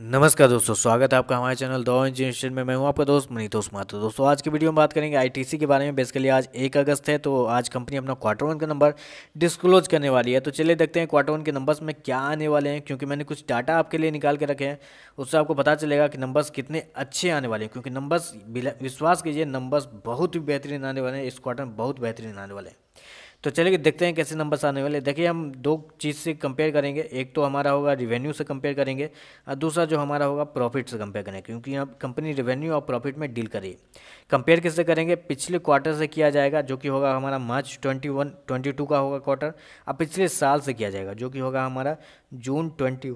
नमस्कार दोस्तों स्वागत है आपका हमारे चैनल दो इंजीनियर में मैं हूं आपका दोस्त मनीतोष माथुर दोस्तों आज की वीडियो में बात करेंगे आईटीसी के बारे में बेसिकली आज एक अगस्त है तो आज कंपनी अपना क्वार्टर वन का नंबर डिस्क्लोज करने वाली है तो चलिए देखते हैं क्वार्टर वन के नंबर्स में क्या आने वाले हैं क्योंकि मैंने कुछ डाटा आपके लिए निकाल के रखे हैं उससे आपको पता चलेगा कि नंबर्स कितने अच्छे आने वाले हैं क्योंकि नंबर्स विश्वास कीजिए नंबर्स बहुत ही बेहतरीन आने वाले हैं इस क्वार्टर में बहुत बेहतरीन आने वाले हैं तो चलिए देखते हैं कैसे नंबर्स आने वाले देखिए हम दो चीज़ से कंपेयर करेंगे एक तो हमारा होगा रिवेन्यू से कंपेयर करेंगे और दूसरा जो हमारा होगा प्रॉफिट से कंपेयर करेंगे क्योंकि यहाँ कंपनी रिवेन्यू और प्रॉफिट में डील करिए कंपेयर किससे करेंगे पिछले क्वार्टर से किया जाएगा जो कि होगा हमारा March twenty one twenty two का होगा क्वार्टर और पिछले साल से किया जाएगा जो कि होगा हमारा जून ट्वेंटी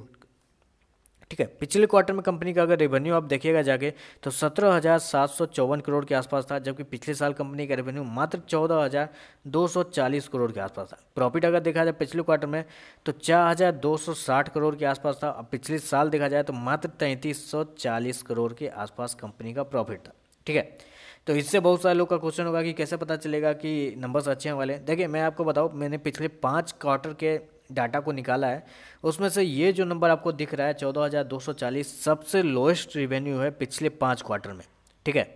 ठीक है पिछले क्वार्टर में कंपनी का अगर रेवेन्यू आप देखिएगा जाके तो सत्रह हज़ार सात सौ चौवन करोड़ के आसपास था जबकि पिछले साल कंपनी का रेवेन्यू मात्र चौदह हज़ार दो सौ चालीस करोड़ के आसपास था प्रॉफिट अगर देखा जाए पिछले क्वार्टर में तो चार हज़ार दो सौ साठ करोड़ के आसपास था अब पिछले साल देखा जाए तो मात्र तैंतीस सौ चालीस करोड़ के आसपास कंपनी का प्रॉफिट था ठीक है तो इससे बहुत सारे लोग का क्वेश्चन होगा कि कैसे पता चलेगा कि नंबर्स अच्छे हैं वाले देखिए मैं आपको बताऊँ मैंने पिछले पाँच क्वार्टर के डाटा को निकाला है उसमें से ये जो नंबर आपको दिख रहा है चौदह हज़ार दो सौ चालीस सबसे लोएस्ट रिवेन्यू है पिछले पाँच क्वार्टर में ठीक है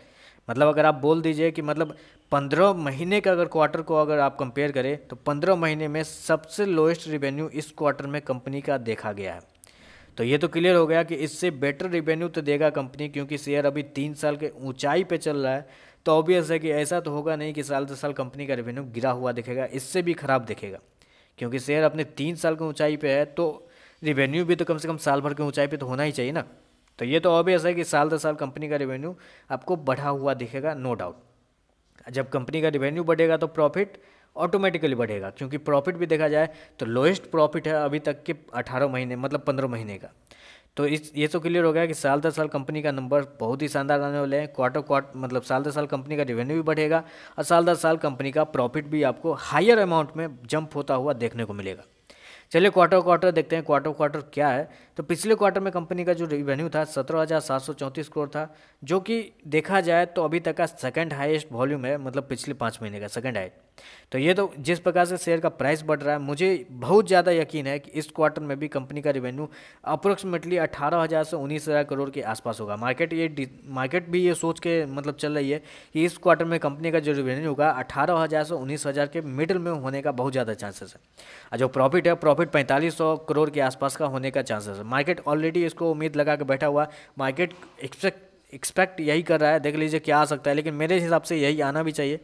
मतलब अगर आप बोल दीजिए कि मतलब पंद्रह महीने का अगर क्वार्टर को अगर आप कंपेयर करें तो पंद्रह महीने में सबसे लोएस्ट रिवेन्यू इस क्वार्टर में कंपनी का देखा गया है तो ये तो क्लियर हो गया कि इससे बेटर रिवेन्यू तो देगा कंपनी क्योंकि शेयर अभी तीन साल के ऊंचाई पे चल रहा है तो ऑब्वियस है कि ऐसा तो होगा नहीं कि साल दस साल कंपनी का रिवेन्यू गिरा हुआ दिखेगा इससे भी खराब दिखेगा क्योंकि शेयर अपने तीन साल की ऊंचाई पे है तो रिवेन्यू भी तो कम से कम साल भर की ऊंचाई पे तो होना ही चाहिए ना तो ये तो ऑबियस है कि साल दर साल कंपनी का रेवेन्यू आपको बढ़ा हुआ दिखेगा नो डाउट जब कंपनी का रेवेन्यू बढ़ेगा तो प्रॉफिट ऑटोमेटिकली बढ़ेगा क्योंकि प्रॉफिट भी देखा जाए तो लोएस्ट प्रॉफिट है अभी तक के अठारह महीने मतलब पंद्रह महीने का तो इस ये तो क्लियर हो गया कि साल दर साल कंपनी का नंबर बहुत ही शानदार आने वाले हैं क्वार्टर क्वार्टर मतलब साल दर साल कंपनी का रेवेन्यू भी बढ़ेगा और साल दर साल कंपनी का प्रॉफिट भी आपको हायर अमाउंट में जंप होता हुआ देखने को मिलेगा चलिए क्वार्टर क्वार्टर देखते हैं क्वार्टर क्वार्टर क्या है तो पिछले क्वार्टर में कंपनी का जो रेवेन्यू था सत्रह हज़ार सात सौ चौंतीस करोड़ था जो कि देखा जाए तो अभी तक का सेकंड हाईएस्ट वॉल्यूम है मतलब पिछले पाँच महीने का सेकंड हाई तो ये तो जिस प्रकार से शेयर का प्राइस बढ़ रहा है मुझे बहुत ज़्यादा यकीन है कि इस क्वार्टर में भी कंपनी का रेवेन्यू अप्रोक्सीमेटली अठारह हज़ार से उन्नीस हज़ार करोड़ के आसपास होगा मार्केट ये मार्केट भी ये सोच के मतलब चल रही है कि इस क्वार्टर में कंपनी का जो रेवेन्यू होगा अठारह हज़ार से उन्नीस हज़ार के मिडिल में होने का बहुत ज़्यादा चांसेस है और जो प्रॉफिट है प्रॉफिट पैंतालीस सौ करोड़ के आसपास का होने का चांसेस है मार्केट ऑलरेडी इसको उम्मीद लगा के बैठा हुआ है मार्केट एक्सपेक्ट एक्सपेक्ट यही कर रहा है देख लीजिए क्या आ सकता है लेकिन मेरे हिसाब से यही आना भी चाहिए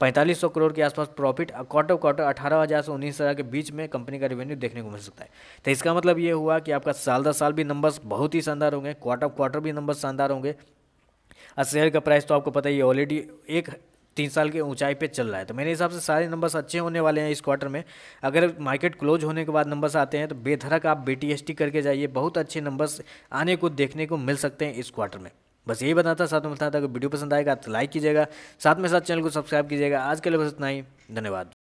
पैंतालीस सौ करोड़ के आसपास प्रॉफिट क्वार्टर क्वार्टर अठारह हज़ार से उन्नीस हज़ार के बीच में कंपनी का रेवेन्यू देखने को मिल सकता है तो इसका मतलब ये हुआ कि आपका साल दर साल भी नंबर्स बहुत ही शानदार होंगे क्वार्टर क्वार्टर भी नंबर्स शानदार होंगे और शेयर का प्राइस तो आपको पता ही ऑलरेडी एक तीन साल के ऊंचाई पे चल रहा है तो मेरे हिसाब से सारे नंबर्स अच्छे होने वाले हैं इस क्वार्टर में अगर मार्केट क्लोज होने के बाद नंबर्स आते हैं तो बेधरक आप बी करके जाइए बहुत अच्छे नंबर्स आने को देखने को मिल सकते हैं इस क्वार्टर में बस यही बताता साथ में बताता अगर वीडियो पसंद आएगा तो लाइक कीजिएगा साथ में साथ चैनल को सब्सक्राइब कीजिएगा आज के लिए बस इतना ही धन्यवाद